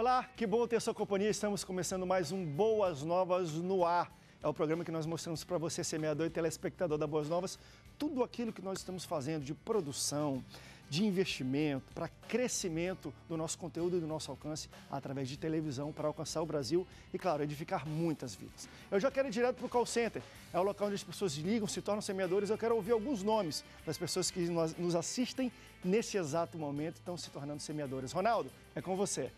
Olá, que bom ter sua companhia. Estamos começando mais um Boas Novas no Ar. É o programa que nós mostramos para você, semeador e telespectador da Boas Novas, tudo aquilo que nós estamos fazendo de produção, de investimento, para crescimento do nosso conteúdo e do nosso alcance através de televisão para alcançar o Brasil e, claro, edificar muitas vidas. Eu já quero ir direto para o call center, é o local onde as pessoas ligam, se tornam semeadores. Eu quero ouvir alguns nomes das pessoas que nos assistem nesse exato momento estão se tornando semeadores. Ronaldo, é com você.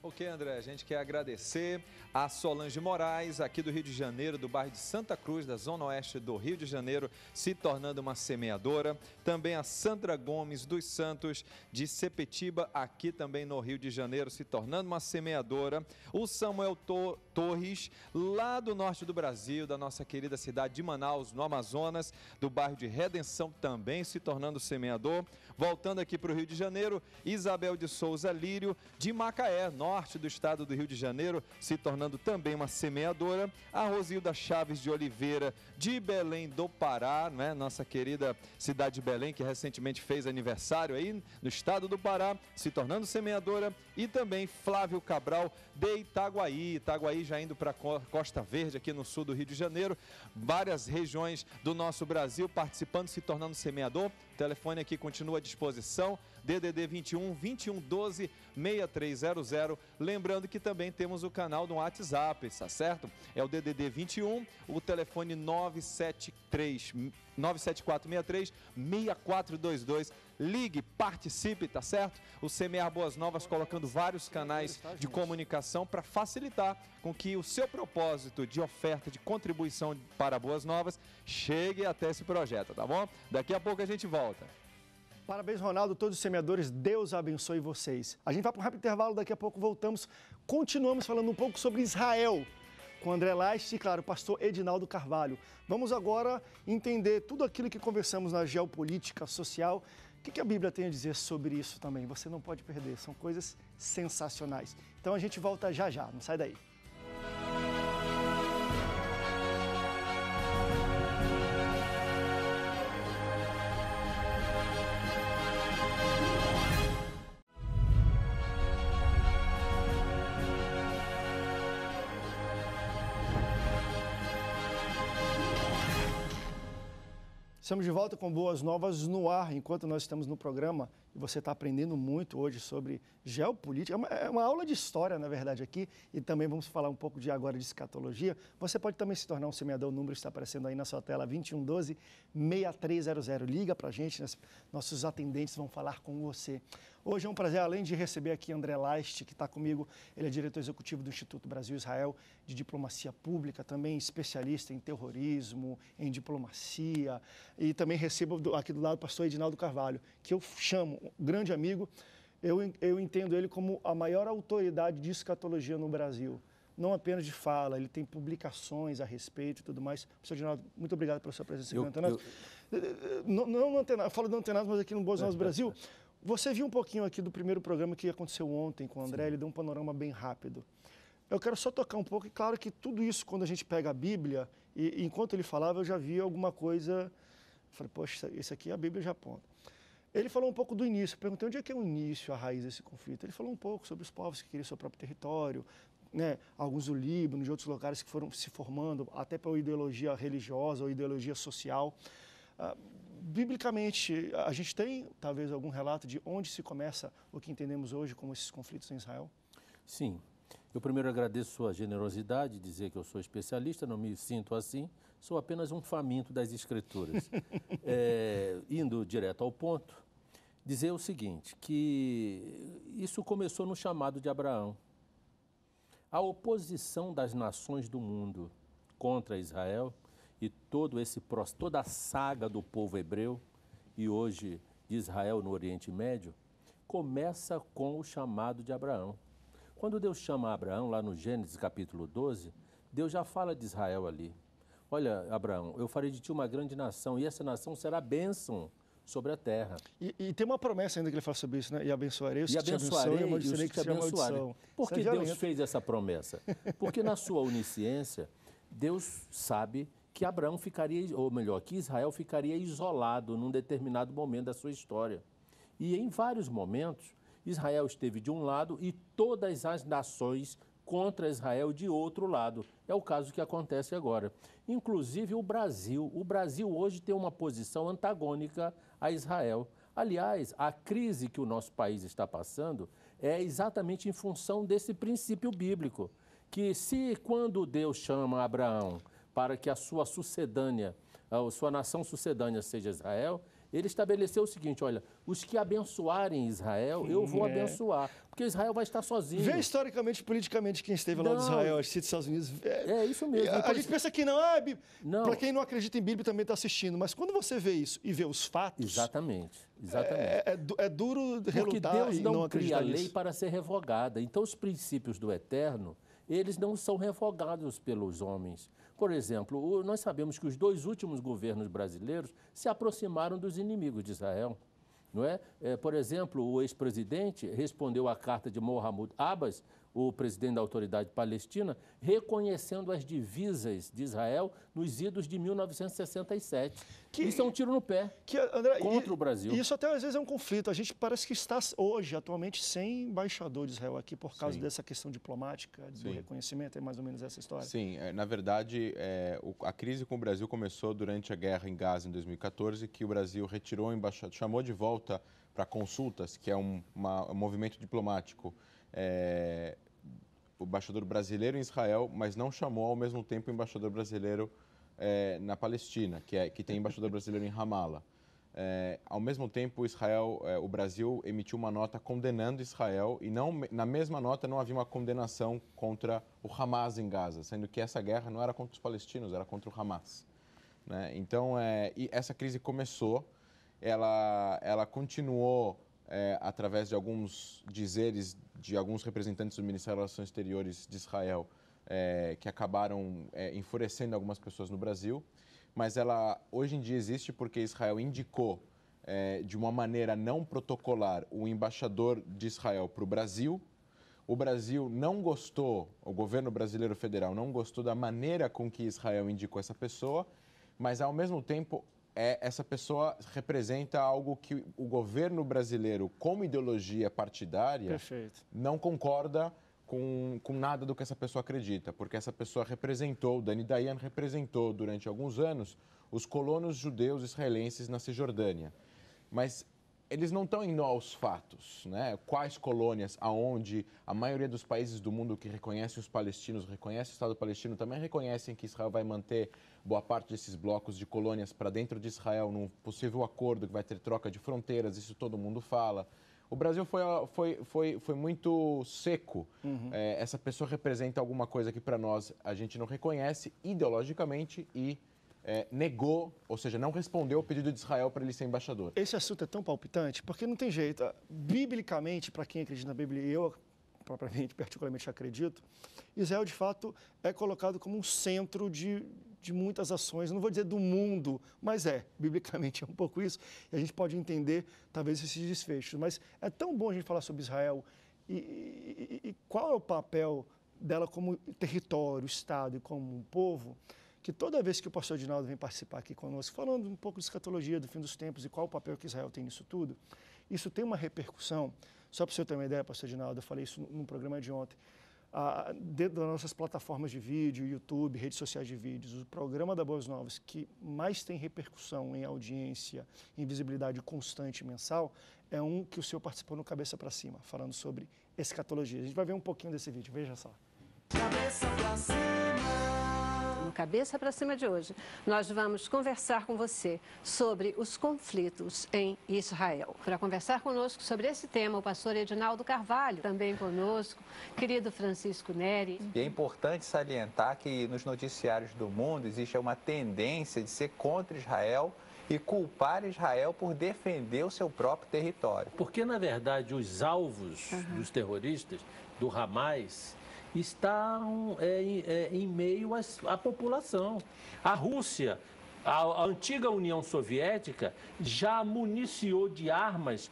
Ok, André, a gente quer agradecer a Solange Moraes, aqui do Rio de Janeiro, do bairro de Santa Cruz, da Zona Oeste do Rio de Janeiro, se tornando uma semeadora. Também a Sandra Gomes dos Santos, de Sepetiba, aqui também no Rio de Janeiro, se tornando uma semeadora. O Samuel Torres, lá do norte do Brasil, da nossa querida cidade de Manaus, no Amazonas, do bairro de Redenção, também se tornando semeador. Voltando aqui para o Rio de Janeiro, Isabel de Souza Lírio, de Macaé, norte norte do estado do Rio de Janeiro, se tornando também uma semeadora. A Rosilda Chaves de Oliveira, de Belém do Pará, né? nossa querida cidade de Belém, que recentemente fez aniversário aí no estado do Pará, se tornando semeadora. E também Flávio Cabral de Itaguaí. Itaguaí já indo para Costa Verde, aqui no sul do Rio de Janeiro. Várias regiões do nosso Brasil participando, se tornando semeador. O telefone aqui continua à disposição. DDD 21 2112 6300. Lembrando que também temos o canal do WhatsApp, tá certo? É o DDD 21, o telefone 973 97463 6422. Ligue, participe, tá certo? O semear Boas Novas colocando vários canais de comunicação para facilitar com que o seu propósito de oferta de contribuição para Boas Novas chegue até esse projeto, tá bom? Daqui a pouco a gente volta. Parabéns, Ronaldo, todos os semeadores. Deus abençoe vocês. A gente vai para um rápido intervalo, daqui a pouco voltamos. Continuamos falando um pouco sobre Israel com André Last e, claro, o pastor Edinaldo Carvalho. Vamos agora entender tudo aquilo que conversamos na geopolítica social. O que a Bíblia tem a dizer sobre isso também? Você não pode perder, são coisas sensacionais. Então a gente volta já já, não sai daí. Estamos de volta com boas novas no ar, enquanto nós estamos no programa e você está aprendendo muito hoje sobre geopolítica. É uma, é uma, aula de história, na verdade, aqui, e também vamos falar um pouco de agora de escatologia. Você pode também se tornar um semeador, o número está aparecendo aí na sua tela, 2112-6300. Liga para a gente, nossos atendentes vão falar com você. Hoje é um prazer, além de receber aqui André Leist, que está comigo, ele é diretor executivo do Instituto Brasil-Israel de Diplomacia Pública, também especialista em terrorismo, em diplomacia, e também recebo aqui do lado o pastor Edinaldo Carvalho, que eu chamo, grande amigo, eu, eu entendo ele como a maior autoridade de escatologia no Brasil não apenas de fala, ele tem publicações a respeito e tudo mais. Professor Ginaldo, muito obrigado pela sua presença aqui eu, no Antenados. Eu... Eh, eh, eh, não, não, não, falo do antenado, mas aqui no Bolsonaro Brasil. É, é, é. Você viu um pouquinho aqui do primeiro programa que aconteceu ontem com o André, Sim. ele deu um panorama bem rápido. Eu quero só tocar um pouco, e claro que tudo isso, quando a gente pega a Bíblia, e, enquanto ele falava, eu já vi alguma coisa. Falei, poxa, esse aqui é a Bíblia já aponta. Ele falou um pouco do início. Eu perguntei onde é que é o início, a raiz desse conflito. Ele falou um pouco sobre os povos que queriam seu próprio território, né? alguns do Líbano, de outros lugares que foram se formando, até pela ideologia religiosa ou ideologia social. Ah, biblicamente, a gente tem talvez algum relato de onde se começa o que entendemos hoje como esses conflitos em Israel? Sim. Eu primeiro agradeço sua generosidade, dizer que eu sou especialista, não me sinto assim, sou apenas um faminto das escrituras. é, indo direto ao ponto, dizer o seguinte, que isso começou no chamado de Abraão. A oposição das nações do mundo contra Israel e todo esse toda a saga do povo hebreu e hoje de Israel no Oriente Médio começa com o chamado de Abraão. Quando Deus chama Abraão lá no Gênesis capítulo 12, Deus já fala de Israel ali. Olha, Abraão, eu farei de ti uma grande nação e essa nação será bênção sobre a terra. E, e, tem uma promessa ainda que ele fala sobre isso, né? E abençoarei os e que abençoarei, te abençoam e, e os que te Por é que Deus fez essa promessa? Porque na sua onisciência, Deus sabe que Abraão ficaria, ou melhor, que Israel ficaria isolado num determinado momento da sua história. E em vários momentos, Israel esteve de um lado e todas as nações contra Israel de outro lado. É o caso que acontece agora. Inclusive o Brasil. O Brasil hoje tem uma posição antagônica a Israel. Aliás, a crise que o nosso país está passando é exatamente em função desse princípio bíblico, que se quando Deus chama Abraão para que a sua sucedânea, a sua nação sucedânea seja Israel, ele estabeleceu o seguinte: olha, os que abençoarem Israel, eu vou é. abençoar. Porque Israel vai estar sozinho. Vê historicamente, politicamente, quem esteve não. lá de Israel, os Estados Unidos. É, é isso mesmo. A, a gente pensa que não, ah, para quem não acredita em Bíblia também está assistindo. Mas quando você vê isso e vê os fatos. Exatamente. É, exatamente. É, é, é duro relutar Porque Deus não, não cria a lei para ser revogada. Então, os princípios do eterno eles não são refogados pelos homens. Por exemplo, nós sabemos que os dois últimos governos brasileiros se aproximaram dos inimigos de Israel. Não é? é por exemplo, o ex-presidente respondeu à carta de Mohamed Abbas o presidente da autoridade palestina, reconhecendo as divisas de Israel nos idos de 1967. Que, isso é um tiro no pé que, André, contra e, o Brasil. Isso até às vezes é um conflito. A gente parece que está hoje, atualmente, sem embaixador de Israel aqui por causa Sim. dessa questão diplomática, do Sim. reconhecimento, é mais ou menos essa história. Sim, é, na verdade, é, a crise com o Brasil começou durante a guerra em Gaza em 2014, que o Brasil retirou o embaixador, chamou de volta para consultas, que é um, uma, um movimento diplomático. É, o embaixador brasileiro em Israel, mas não chamou ao mesmo tempo o embaixador brasileiro é, na Palestina, que, é, que tem embaixador brasileiro em Ramallah. É, ao mesmo tempo, Israel, é, o Brasil emitiu uma nota condenando Israel e não, na mesma nota não havia uma condenação contra o Hamas em Gaza, sendo que essa guerra não era contra os palestinos, era contra o Hamas. Né? Então, é, essa crise começou, ela, ela continuou é, através de alguns dizeres de alguns representantes do Ministério das Relações Exteriores de Israel, é, que acabaram é, enfurecendo algumas pessoas no Brasil. Mas ela hoje em dia existe porque Israel indicou é, de uma maneira não protocolar o embaixador de Israel para o Brasil. O Brasil não gostou, o governo brasileiro federal não gostou da maneira com que Israel indicou essa pessoa, mas ao mesmo tempo é, essa pessoa representa algo que o governo brasileiro, como ideologia partidária, Perfeito. não concorda com, com nada do que essa pessoa acredita, porque essa pessoa representou, Dani Dayan representou durante alguns anos os colonos judeus israelenses na Cisjordânia. Mas eles não estão indo aos fatos, né? Quais colônias, aonde a maioria dos países do mundo que reconhecem os palestinos, reconhece o Estado palestino, também reconhecem que Israel vai manter boa parte desses blocos de colônias para dentro de Israel num possível acordo que vai ter troca de fronteiras, isso todo mundo fala. O Brasil foi, foi, foi, foi muito seco. Uhum. É, essa pessoa representa alguma coisa que para nós a gente não reconhece ideologicamente e é, negou, ou seja, não respondeu ao pedido de Israel para ele ser embaixador. Esse assunto é tão palpitante porque não tem jeito. Biblicamente, para quem acredita na Bíblia, e eu propriamente, particularmente acredito, Israel de fato é colocado como um centro de, de muitas ações, não vou dizer do mundo, mas é, biblicamente é um pouco isso, e a gente pode entender talvez esses desfechos. Mas é tão bom a gente falar sobre Israel e, e, e qual é o papel dela como território, Estado e como um povo, que toda vez que o pastor Dinaldo vem participar aqui conosco, falando um pouco de escatologia, do fim dos tempos e qual o papel que Israel tem nisso tudo, isso tem uma repercussão. Só para o senhor ter uma ideia, pastor Dinaldo, eu falei isso num programa de ontem. Ah, dentro das nossas plataformas de vídeo, YouTube, redes sociais de vídeos, o programa da Boas Novas que mais tem repercussão em audiência, em visibilidade constante mensal, é um que o senhor participou no Cabeça para Cima, falando sobre escatologia. A gente vai ver um pouquinho desse vídeo, veja só. Cabeça para cima no Cabeça para Cima de hoje, nós vamos conversar com você sobre os conflitos em Israel. Para conversar conosco sobre esse tema, o pastor Edinaldo Carvalho, também conosco, querido Francisco Neri. E é importante salientar que nos noticiários do mundo existe uma tendência de ser contra Israel e culpar Israel por defender o seu próprio território. Porque, na verdade, os alvos uhum. dos terroristas, do Hamas, estão é, é, em meio às, à população. A Rússia, a, a antiga União Soviética, já municiou de armas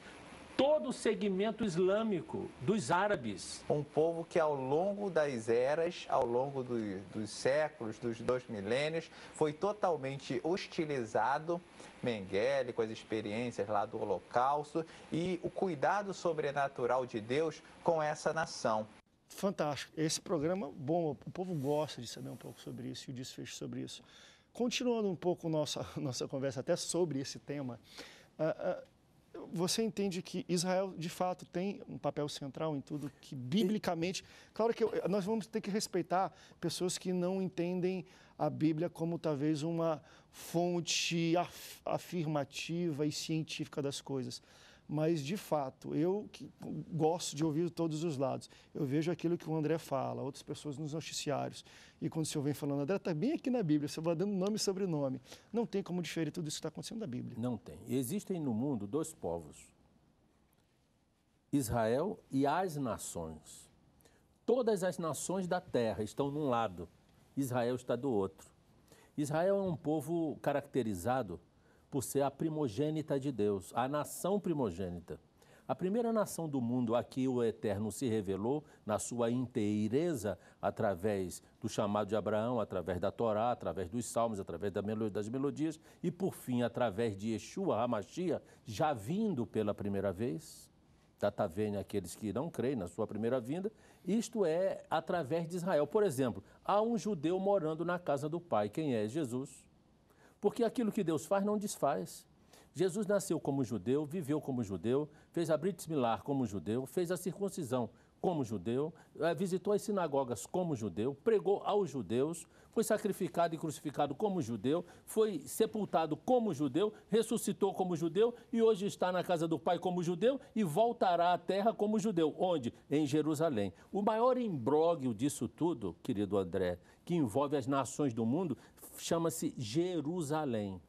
todo o segmento islâmico dos árabes. Um povo que ao longo das eras, ao longo do, dos séculos, dos dois milênios, foi totalmente hostilizado. Mengele, com as experiências lá do Holocausto e o cuidado sobrenatural de Deus com essa nação fantástico. Esse programa, bom, o povo gosta de saber um pouco sobre isso e o desfecho sobre isso. Continuando um pouco nossa, nossa conversa até sobre esse tema, uh, uh, você entende que Israel de fato tem um papel central em tudo que biblicamente. Claro que nós vamos ter que respeitar pessoas que não entendem a Bíblia como talvez uma fonte afirmativa e científica das coisas mas de fato, eu gosto de ouvir todos os lados. Eu vejo aquilo que o André fala, outras pessoas nos noticiários. E quando o senhor vem falando, André, está bem aqui na Bíblia, você vai dando nome e sobrenome. Não tem como diferir tudo isso que está acontecendo na Bíblia. Não tem. Existem no mundo dois povos: Israel e as nações. Todas as nações da terra estão num lado, Israel está do outro. Israel é um povo caracterizado por ser a primogênita de Deus, a nação primogênita. A primeira nação do mundo a que o Eterno se revelou na sua inteireza, através do chamado de Abraão, através da Torá, através dos salmos, através das melodias e, por fim, através de Yeshua, Hamashia, já vindo pela primeira vez. vem aqueles que não creem na sua primeira vinda, isto é, através de Israel. Por exemplo, há um judeu morando na casa do pai. Quem é? Jesus. Porque aquilo que Deus faz não desfaz. Jesus nasceu como judeu, viveu como judeu, fez a Brit Milar como judeu, fez a circuncisão como judeu, eh, visitou as sinagogas como judeu, pregou aos judeus, foi sacrificado e crucificado como judeu, foi sepultado como judeu, ressuscitou como judeu e hoje está na casa do Pai como judeu e voltará à terra como judeu. Onde? Em Jerusalém. O maior imbróglio disso tudo, querido André, que envolve as nações do mundo, chama-se Jerusalém.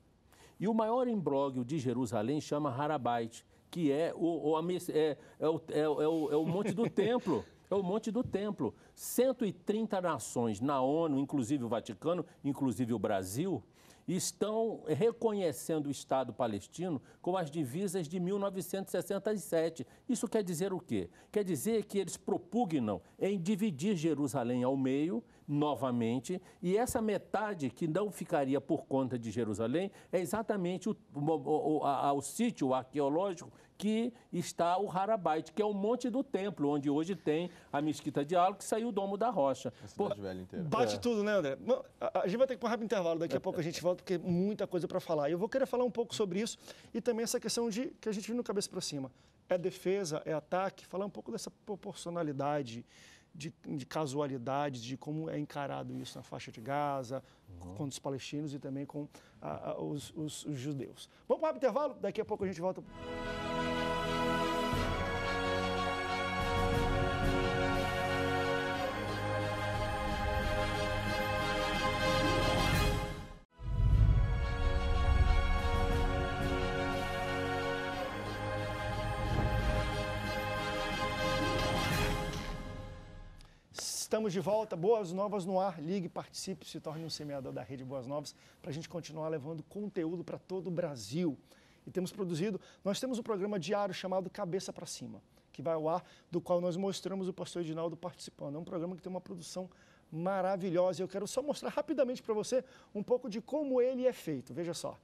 E o maior imbróglio de Jerusalém chama Harabait, que é o, o, é, é, é, é, o, é o monte do templo. É o monte do templo. 130 nações na ONU, inclusive o Vaticano, inclusive o Brasil, estão reconhecendo o Estado palestino com as divisas de 1967. Isso quer dizer o quê? Quer dizer que eles propugnam em dividir Jerusalém ao meio novamente, e essa metade que não ficaria por conta de Jerusalém é exatamente o, o, o, a, o sítio arqueológico que está o Harabait, que é o monte do templo, onde hoje tem a mesquita de Al, que saiu o domo da rocha. A cidade Pô, velha inteira. Bate é. tudo, né, André? Não, a, a gente vai ter que pôr um rápido intervalo, daqui a é. pouco a gente volta, porque é muita coisa para falar. Eu vou querer falar um pouco sobre isso e também essa questão de que a gente viu no cabeça para cima. É defesa, é ataque, falar um pouco dessa proporcionalidade de, de casualidades, de como é encarado isso na faixa de Gaza, uhum. com os palestinos e também com a, a, os, os, os judeus. Vamos para o intervalo, daqui a pouco a gente volta. Estamos de volta, Boas Novas no ar. Ligue, participe, se torne um semeador da rede Boas Novas para a gente continuar levando conteúdo para todo o Brasil. E temos produzido, nós temos um programa diário chamado Cabeça para Cima, que vai ao ar, do qual nós mostramos o pastor Edinaldo participando. É um programa que tem uma produção maravilhosa. e Eu quero só mostrar rapidamente para você um pouco de como ele é feito. Veja só.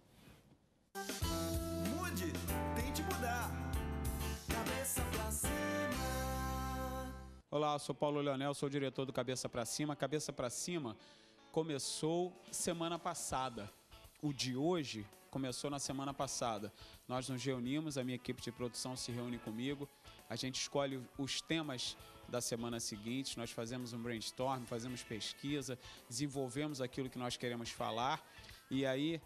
Olá, sou Paulo Leonel, sou diretor do Cabeça para Cima. Cabeça para Cima começou semana passada. O de hoje começou na semana passada. Nós nos reunimos, a minha equipe de produção se reúne comigo, a gente escolhe os temas da semana seguinte, nós fazemos um brainstorm, fazemos pesquisa, desenvolvemos aquilo que nós queremos falar e aí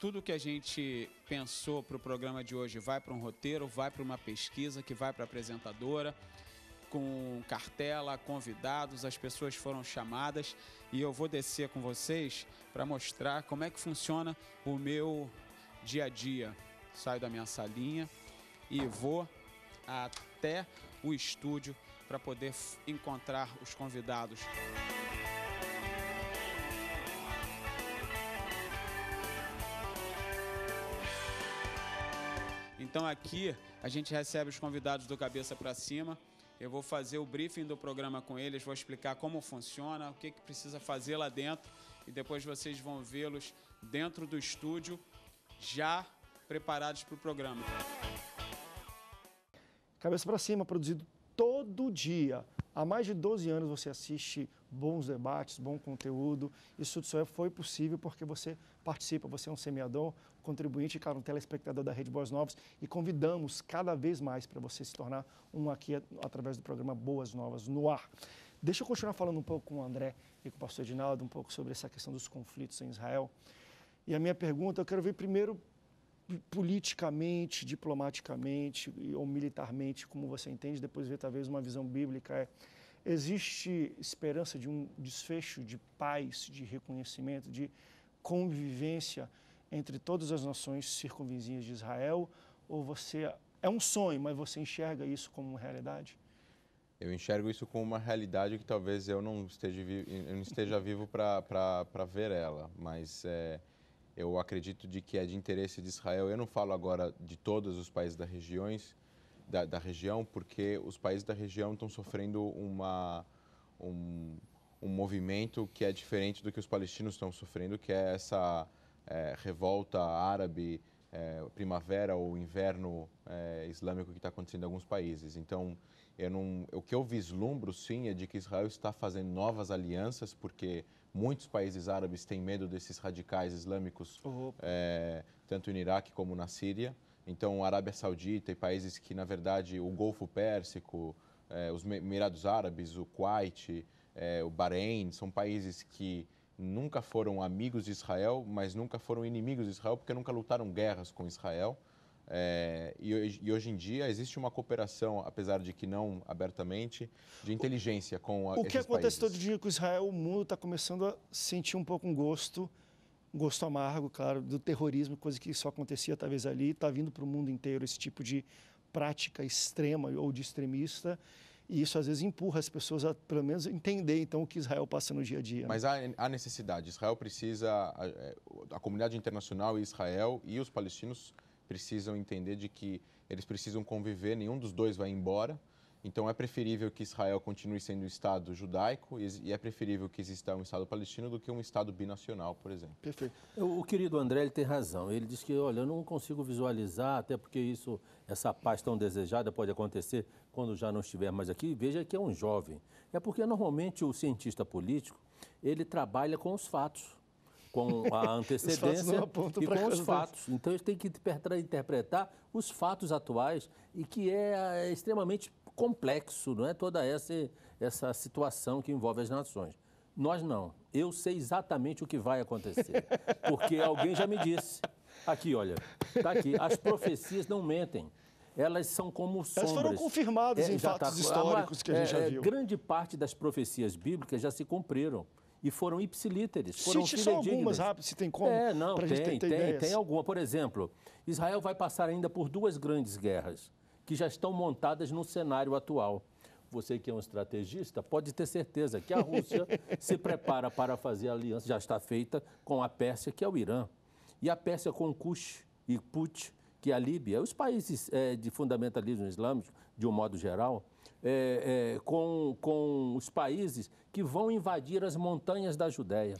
tudo que a gente pensou para o programa de hoje vai para um roteiro, vai para uma pesquisa que vai para a apresentadora com cartela, convidados, as pessoas foram chamadas e eu vou descer com vocês para mostrar como é que funciona o meu dia a dia. Saio da minha salinha e vou até o estúdio para poder encontrar os convidados. Então aqui a gente recebe os convidados do cabeça para cima. Eu vou fazer o briefing do programa com eles, vou explicar como funciona, o que, que precisa fazer lá dentro e depois vocês vão vê-los dentro do estúdio já preparados para o programa. Cabeça para cima, produzido todo dia. Há mais de 12 anos você assiste bons debates, bom conteúdo. Isso só foi possível porque você participa, você é um semeador, contribuinte, cara, um telespectador da Rede Boas Novas. E convidamos cada vez mais para você se tornar um aqui através do programa Boas Novas no ar. Deixa eu continuar falando um pouco com o André e com o pastor Edinaldo, um pouco sobre essa questão dos conflitos em Israel. E a minha pergunta, eu quero ver primeiro politicamente, diplomaticamente ou militarmente, como você entende, depois vê talvez uma visão bíblica. É, existe esperança de um desfecho de paz, de reconhecimento, de convivência entre todas as nações circunvizinhas de Israel? Ou você é um sonho, mas você enxerga isso como uma realidade? Eu enxergo isso como uma realidade que talvez eu não esteja, eu não esteja vivo para ver ela, mas é, eu acredito de que é de interesse de Israel. Eu não falo agora de todos os países da regiões, da, da região, porque os países da região estão sofrendo uma, um, um movimento que é diferente do que os palestinos estão sofrendo, que é essa é, revolta árabe, é, primavera ou inverno é, islâmico que está acontecendo em alguns países. Então, não, o que eu vislumbro sim é de que Israel está fazendo novas alianças, porque Muitos países árabes têm medo desses radicais islâmicos, é, tanto no Iraque como na Síria. Então, a Arábia Saudita e países que, na verdade, o Golfo Pérsico, é, os Emirados Árabes, o Kuwait, é, o Bahrein, são países que nunca foram amigos de Israel, mas nunca foram inimigos de Israel, porque nunca lutaram guerras com Israel. É, e, e, hoje em dia existe uma cooperação, apesar de que não abertamente, de inteligência com a, O que acontece todo dia com Israel, o mundo está começando a sentir um pouco um gosto, um gosto amargo, claro, do terrorismo, coisa que só acontecia talvez ali, está vindo para o mundo inteiro esse tipo de prática extrema ou de extremista. E isso às vezes empurra as pessoas a, pelo menos, entender então o que Israel passa no dia a dia. Né? Mas há, há, necessidade. Israel precisa, a, é, a comunidade internacional e Israel e os palestinos precisam entender de que eles precisam conviver, nenhum dos dois vai embora. Então é preferível que Israel continue sendo um Estado judaico e é preferível que exista um Estado palestino do que um Estado binacional, por exemplo. Perfeito. O, o querido André ele tem razão. Ele diz que, olha, eu não consigo visualizar, até porque isso, essa paz tão desejada pode acontecer quando já não estiver mais aqui. Veja que é um jovem. É porque normalmente o cientista político ele trabalha com os fatos com a antecedência e com os fatos. Então eles têm que interpretar os fatos atuais e que é, é extremamente complexo, não é toda essa essa situação que envolve as nações. Nós não. Eu sei exatamente o que vai acontecer, porque alguém já me disse. Aqui, olha, está aqui. As profecias não mentem elas são como sombras. Elas foram confirmadas é, em tá fatos tá, históricos que a ah, gente é, já é, viu. Grande parte das profecias bíblicas já se cumpriram e foram ipsilíteres. Foram Cite só algumas rápido, se tem como. É, não, tem, gente ter, tem, tem alguma. Por exemplo, Israel vai passar ainda por duas grandes guerras que já estão montadas no cenário atual. Você que é um estrategista pode ter certeza que a Rússia se prepara para fazer aliança, já está feita, com a Pérsia, que é o Irã. E a Pérsia com Kush e Put, que é a Líbia, os países é, de fundamentalismo islâmico, de um modo geral, é, é, com, com os países que vão invadir as montanhas da Judéia.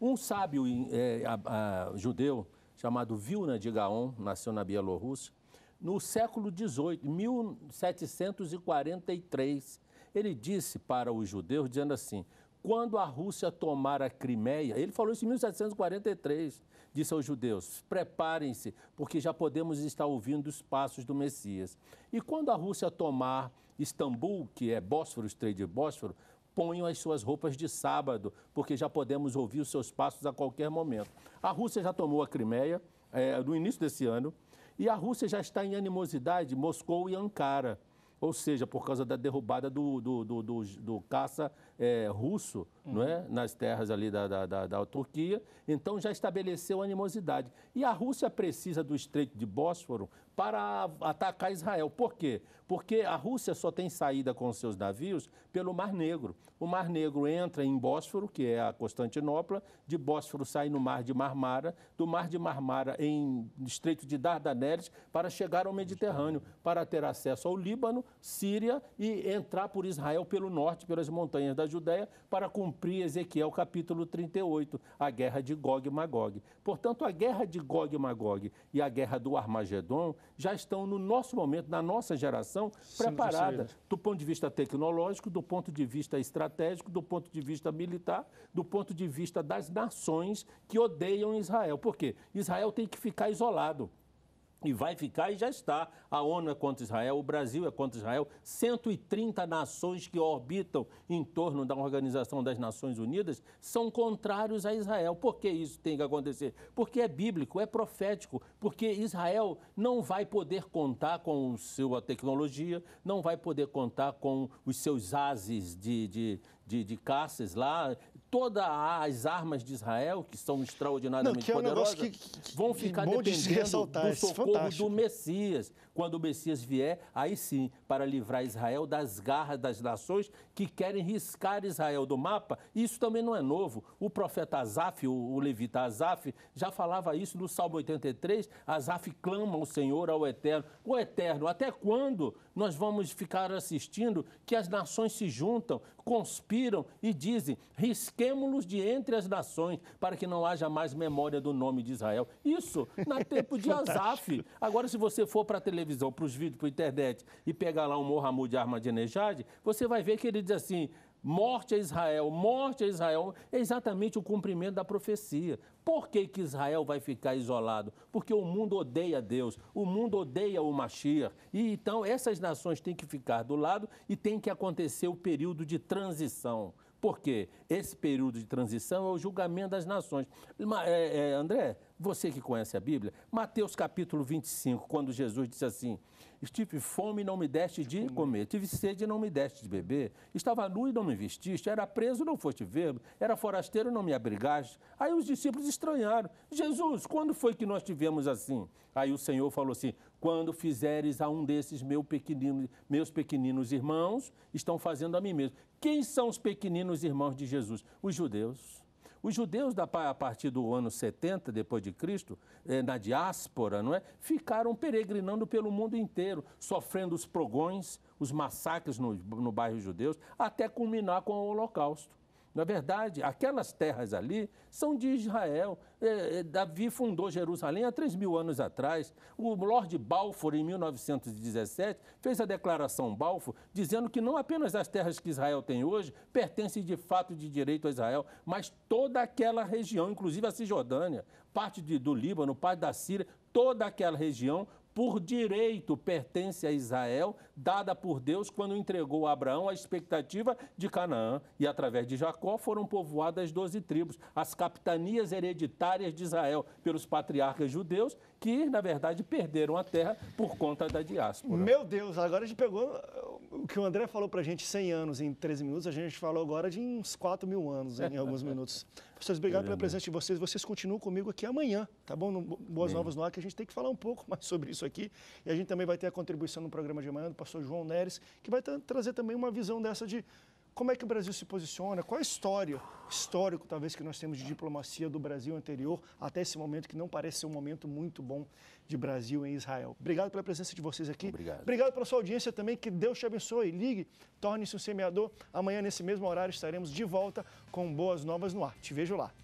Um sábio é, a, a, judeu chamado Vilna de Gaon, nasceu na Bielorrússia, no século 18, 1743, ele disse para os judeus, dizendo assim, quando a Rússia tomar a Crimeia, ele falou isso em 1743, disse aos judeus: preparem-se, porque já podemos estar ouvindo os passos do Messias. E quando a Rússia tomar Istambul, que é Bósforo, Estreito de Bósforo, ponham as suas roupas de sábado, porque já podemos ouvir os seus passos a qualquer momento. A Rússia já tomou a Crimeia é, no início desse ano e a Rússia já está em animosidade Moscou e Ankara, ou seja, por causa da derrubada do, do, do, do, do caça é, russo uhum. não é? nas terras ali da, da, da, da, Turquia, então já estabeleceu animosidade. E a Rússia precisa do Estreito de Bósforo para atacar Israel. Por quê? Porque a Rússia só tem saída com seus navios pelo Mar Negro. O Mar Negro entra em Bósforo, que é a Constantinopla, de Bósforo sai no Mar de Marmara, do Mar de Marmara em Estreito de Dardanelles, para chegar ao Mediterrâneo, para ter acesso ao Líbano, Síria e entrar por Israel pelo norte, pelas montanhas da Judéia para cumprir Ezequiel capítulo 38, a guerra de Gog e Magog. Portanto, a guerra de Gog e Magog e a guerra do Armagedon já estão no nosso momento, na nossa geração, preparadas preparada do ponto de vista tecnológico, do ponto de vista estratégico, do ponto de vista militar, do ponto de vista das nações que odeiam Israel. Por quê? Israel tem que ficar isolado. E vai ficar e já está. A ONU é contra Israel, o Brasil é contra Israel, 130 nações que orbitam em torno da Organização das Nações Unidas são contrários a Israel. Por que isso tem que acontecer? Porque é bíblico, é profético, porque Israel não vai poder contar com sua tecnologia, não vai poder contar com os seus ases de, de, de, de caças lá, todas as armas de Israel, que são extraordinariamente Não, que é um poderosas, que, que, vão ficar dependendo de do é socorro do Messias. Quando o Messias vier, aí sim, para livrar Israel das garras das nações que querem riscar Israel do mapa, isso também não é novo. O profeta Azaf, o, o levita Azaf, já falava isso no Salmo 83. Azaf clama ao Senhor, ao Eterno. O Eterno, até quando nós vamos ficar assistindo que as nações se juntam, conspiram e dizem: risquemos-los de entre as nações, para que não haja mais memória do nome de Israel. Isso na tempo de Azaf. Agora, se você for para a televisão, para os vídeos, para a internet e pegar lá o um de Ahmadinejad, você vai ver que ele diz assim: morte a Israel, morte a Israel, é exatamente o cumprimento da profecia. Por que, que Israel vai ficar isolado? Porque o mundo odeia Deus, o mundo odeia o Mashiach. E então essas nações têm que ficar do lado e tem que acontecer o período de transição. Porque esse período de transição é o julgamento das nações. É, é, André, você que conhece a Bíblia, Mateus capítulo 25, quando Jesus disse assim: Estive fome e não me deste de comer, tive sede e não me deste de beber, estava nu e não me vestiste, era preso e não foste verbo, era forasteiro e não me abrigaste. Aí os discípulos estranharam: Jesus, quando foi que nós tivemos assim? Aí o Senhor falou assim: Quando fizeres a um desses meu pequenino, meus pequeninos irmãos, estão fazendo a mim mesmo. Quem são os pequeninos irmãos de Jesus? Os judeus. Os judeus, a partir do ano 70 depois de Cristo, eh, na diáspora, não é? Ficaram peregrinando pelo mundo inteiro, sofrendo os progões, os massacres no, no bairro judeus, até culminar com o Holocausto. Na verdade, aquelas terras ali são de Israel é, Davi fundou Jerusalém há 3 mil anos atrás. O Lord Balfour, em 1917, fez a declaração Balfour, dizendo que não apenas as terras que Israel tem hoje pertencem de fato de direito a Israel, mas toda aquela região, inclusive a Cisjordânia, parte de, do Líbano, parte da Síria, toda aquela região por direito pertence a Israel, dada por Deus quando entregou a Abraão a expectativa de Canaã. E através de Jacó foram povoadas doze tribos, as capitanias hereditárias de Israel, pelos patriarcas judeus, que, na verdade, perderam a terra por conta da diáspora. Meu Deus, agora a gente pegou uh, o que o André falou para a gente 100 anos em 13 minutos, a gente falou agora de uns 4 mil anos em alguns minutos. Professores, obrigado pela presença de vocês. Vocês continuam comigo aqui amanhã, tá bom? No Boas Novas no Ar, que a gente tem que falar um pouco mais sobre isso aqui. E a gente também vai ter a contribuição no programa de amanhã do pastor João Neres, que vai trazer também uma visão dessa de como é que o Brasil se posiciona? Qual a é história, histórico talvez que nós temos de diplomacia do Brasil anterior até esse momento que não parece ser um momento muito bom de Brasil em Israel. Obrigado pela presença de vocês aqui. Obrigado. Obrigado pela sua audiência também. Que Deus te abençoe. Ligue, torne-se um semeador. Amanhã nesse mesmo horário estaremos de volta com boas novas no ar. Te vejo lá.